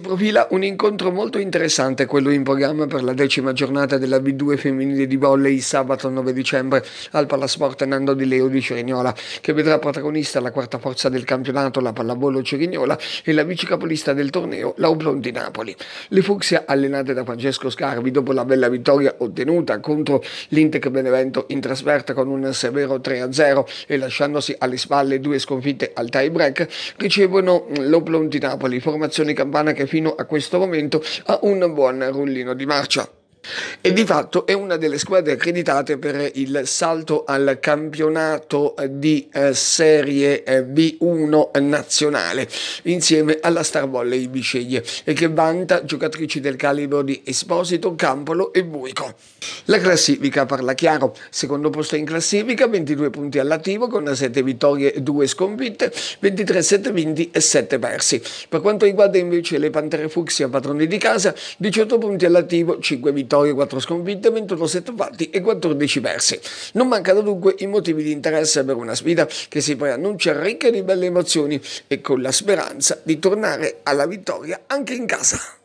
Si profila un incontro molto interessante quello in programma per la decima giornata della B2 femminile di volley sabato 9 dicembre al Palasport Nando Di Leo di Cirignola, che vedrà protagonista la quarta forza del campionato, la pallavolo Cirignola, e la vice capolista del torneo, l'Aublon di Napoli. Le Fuxia, allenate da Francesco Scarvi dopo la bella vittoria ottenuta contro l'Intec Benevento in trasferta con un severo 3-0 e lasciandosi alle spalle due sconfitte al tie break, ricevono l'Aublon di Napoli, formazione campana che fino a questo momento a un buon rullino di marcia e di fatto è una delle squadre accreditate per il salto al campionato di eh, Serie eh, B1 nazionale insieme alla Star Volley Biceglie e che vanta giocatrici del calibro di Esposito, Campolo e Buico. La classifica parla chiaro, secondo posto in classifica, 22 punti all'attivo con 7 vittorie e 2 sconfitte, 23 7 vinti e 7 persi. Per quanto riguarda invece le Pantere Fucsia, padroni di casa, 18 punti all'attivo, 5 vittorie, e 4 4 sconfitte, 21 set fatti e 14 persi. Non mancano dunque i motivi di interesse per una sfida che si preannuncia ricca di belle emozioni e con la speranza di tornare alla vittoria anche in casa.